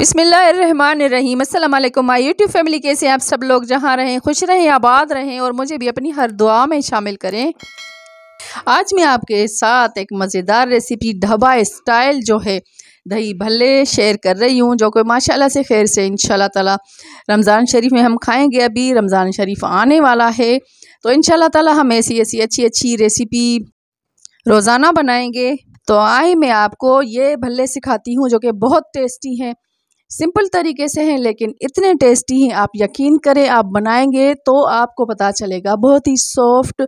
बिसमीम अल्लाम my YouTube family कैसे आप सब लोग जहाँ रहें खुश रहें आबाद रहें और मुझे भी अपनी हर दुआ में शामिल करें आज मैं आपके साथ एक मज़ेदार रेसिपी ढबा स्टाइल जो है दही भल्ले शेयर कर रही हूँ जो कि माशाल्लाह से खैर से इन ताला रमज़ान शरीफ में हम खाएंगे अभी रमज़ान शरीफ आने वाला है तो इन ताला हम ऐसी ऐसी अच्छी अच्छी रेसिपी रोज़ाना बनाएंगे तो आए मैं आपको ये भल्ले सिखाती हूँ जो कि बहुत टेस्टी हैं सिंपल तरीके से हैं लेकिन इतने टेस्टी हैं आप यकीन करें आप बनाएंगे तो आपको पता चलेगा बहुत ही सॉफ्ट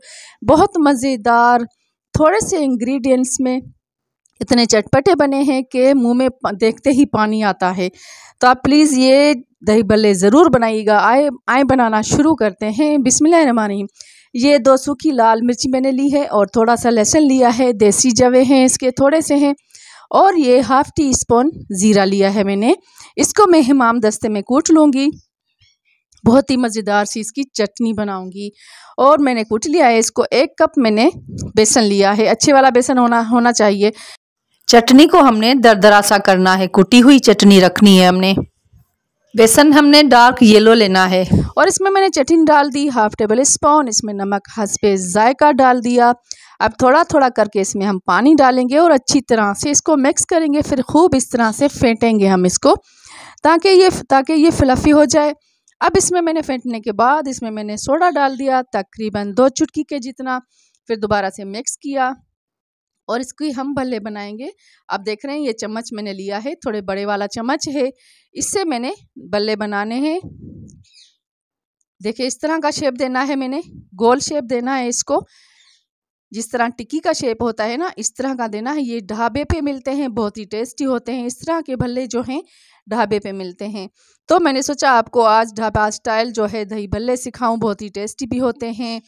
बहुत मज़ेदार थोड़े से इंग्रेडिएंट्स में इतने चटपटे बने हैं कि मुंह में देखते ही पानी आता है तो आप प्लीज़ ये दही भल्ले ज़रूर बनाइएगा आए आए बनाना शुरू करते हैं बिस्मिल्लाह रहीम ये दो सूखी लाल मिर्ची मैंने ली है और थोड़ा सा लहसुन लिया है देसी जवे हैं इसके थोड़े से हैं और ये हाफ़ टी स्पून ज़ीरा लिया है मैंने इसको मैं हमाम दस्ते में कूट लूँगी बहुत ही मज़ेदार सी इसकी चटनी बनाऊंगी और मैंने कूट लिया है इसको एक कप मैंने बेसन लिया है अच्छे वाला बेसन होना होना चाहिए चटनी को हमने दरदरा सा करना है कुटी हुई चटनी रखनी है हमने बेसन हमने डार्क येलो लेना है और इसमें मैंने चटनी डाल दी हाफ टेबल स्पून इसमें नमक हंसपे जायका डाल दिया अब थोड़ा थोड़ा करके इसमें हम पानी डालेंगे और अच्छी तरह से इसको मिक्स करेंगे फिर खूब इस तरह से फेंटेंगे हम इसको ताकि ये ताकि ये फ्लफ़ी हो जाए अब इसमें मैंने फेंटने के बाद इसमें मैंने सोडा डाल दिया तकरीबन दो चुटकी के जितना फिर दोबारा से मिक्स किया और इसकी हम भल्ले बनाएंगे आप देख रहे हैं ये चम्मच मैंने लिया है थोड़े बड़े वाला चम्मच है इससे मैंने बल्ले बनाने हैं देखिए इस तरह का शेप देना है मैंने गोल शेप देना है इसको जिस तरह टिक्की का शेप होता है ना इस तरह का देना है ये ढाबे पे मिलते हैं बहुत ही टेस्टी होते हैं इस तरह के भल्ले जो हैं ढाबे पे मिलते हैं तो मैंने सोचा आपको आज ढाबा स्टाइल जो है दही भल्ले सिखाऊं बहुत ही टेस्टी भी होते हैं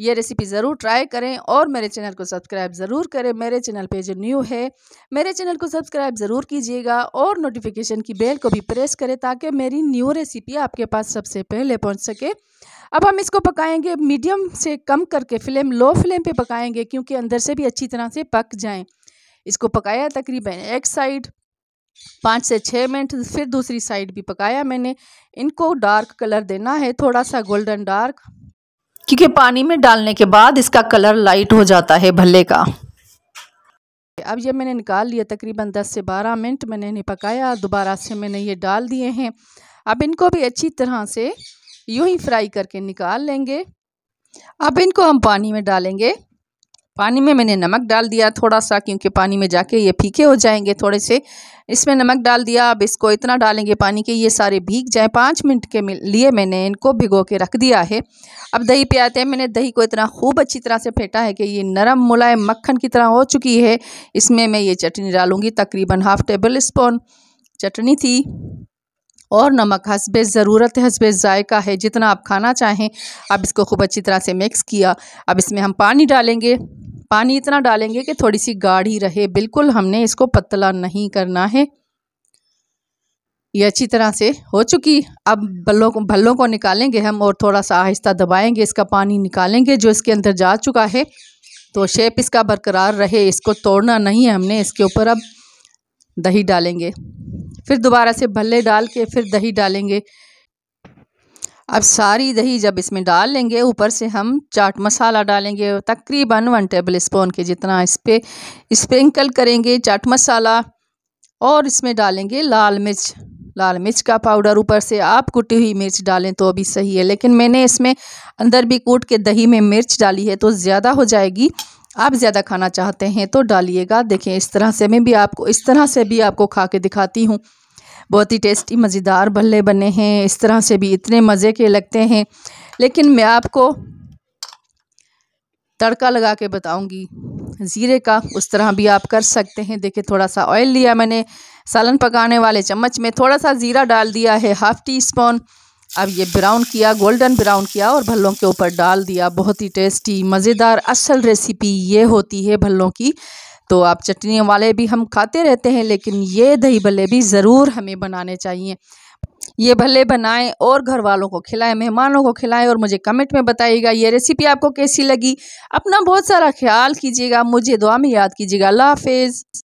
ये रेसिपी ज़रूर ट्राई करें और मेरे चैनल को सब्सक्राइब ज़रूर करें मेरे चैनल पे जो न्यू है मेरे चैनल को सब्सक्राइब ज़रूर कीजिएगा और नोटिफिकेशन की बेल को भी प्रेस करें ताकि मेरी न्यू रेसिपी आपके पास सबसे पहले पहुँच सके अब हम इसको पकाएंगे मीडियम से कम करके फ्लेम लो फ्लेम पर पकाएँगे क्योंकि अंदर से भी अच्छी तरह से पक जाएं इसको पकाया तकरीबन एक साइड पाँच से छः मिनट फिर दूसरी साइड भी पकाया मैंने इनको डार्क कलर देना है थोड़ा सा गोल्डन डार्क क्योंकि पानी में डालने के बाद इसका कलर लाइट हो जाता है भल्ले का अब ये मैंने निकाल लिया तकरीबन 10 से 12 मिनट मैंने इन्हें पकाया दोबारा से मैंने ये डाल दिए हैं अब इनको भी अच्छी तरह से यूं ही फ्राई करके निकाल लेंगे अब इनको हम पानी में डालेंगे पानी में मैंने नमक डाल दिया थोड़ा सा क्योंकि पानी में जाके ये फीके हो जाएंगे थोड़े से इसमें नमक डाल दिया अब इसको इतना डालेंगे पानी के ये सारे भीग जाए पाँच मिनट के लिए मैंने इनको भिगो के रख दिया है अब दही पे आते हैं मैंने दही को इतना खूब अच्छी तरह से फेंटा है कि ये नरम मुलायम मक्खन की तरह हो चुकी है इसमें मैं ये चटनी डालूँगी तकरीबन हाफ़ टेबल स्पून चटनी थी और नमक हसब ज़रूरत हसब ज़ायका है जितना आप खाना चाहें अब इसको खूब अच्छी तरह से मिक्स किया अब इसमें हम पानी डालेंगे पानी इतना डालेंगे कि थोड़ी सी गाढ़ी रहे बिल्कुल हमने इसको पतला नहीं करना है ये अच्छी तरह से हो चुकी अब भल्लों को भल्लों को निकालेंगे हम और थोड़ा सा आहिस्ता दबाएंगे इसका पानी निकालेंगे जो इसके अंदर जा चुका है तो शेप इसका बरकरार रहे इसको तोड़ना नहीं है हमने इसके ऊपर अब दही डालेंगे फिर दोबारा से भल्ले डाल के फिर दही डालेंगे अब सारी दही जब इसमें डाल लेंगे ऊपर से हम चाट मसाला डालेंगे तकरीबन वन टेबल स्पून के जितना इस पर स्प्रिंकल करेंगे चाट मसाला और इसमें डालेंगे लाल मिर्च लाल मिर्च का पाउडर ऊपर से आप कुटी हुई मिर्च डालें तो अभी सही है लेकिन मैंने इसमें अंदर भी कूट के दही में मिर्च डाली है तो ज़्यादा हो जाएगी आप ज़्यादा खाना चाहते हैं तो डालिएगा देखें इस तरह से मैं भी आपको इस तरह से भी आपको खा के दिखाती हूँ बहुत ही टेस्टी मज़ेदार भल्ले बने हैं इस तरह से भी इतने मज़े के लगते हैं लेकिन मैं आपको तड़का लगा के बताऊंगी ज़ीरे का उस तरह भी आप कर सकते हैं देखिए थोड़ा सा ऑयल लिया मैंने सालन पकाने वाले चम्मच में थोड़ा सा ज़ीरा डाल दिया है हाफ़ टी स्पून अब ये ब्राउन किया गोल्डन ब्राउन किया और भल्लों के ऊपर डाल दिया बहुत ही टेस्टी मज़ेदार असल रेसिपी ये होती है भल्लों की तो आप चटनी वाले भी हम खाते रहते हैं लेकिन ये दही भल्ले भी ज़रूर हमें बनाने चाहिए ये भले बनाएं और घर वालों को खिलाएं मेहमानों को खिलाएं और मुझे कमेंट में बताइएगा ये रेसिपी आपको कैसी लगी अपना बहुत सारा ख्याल कीजिएगा मुझे दुआ में याद कीजिएगा अल्लाह हाफिज़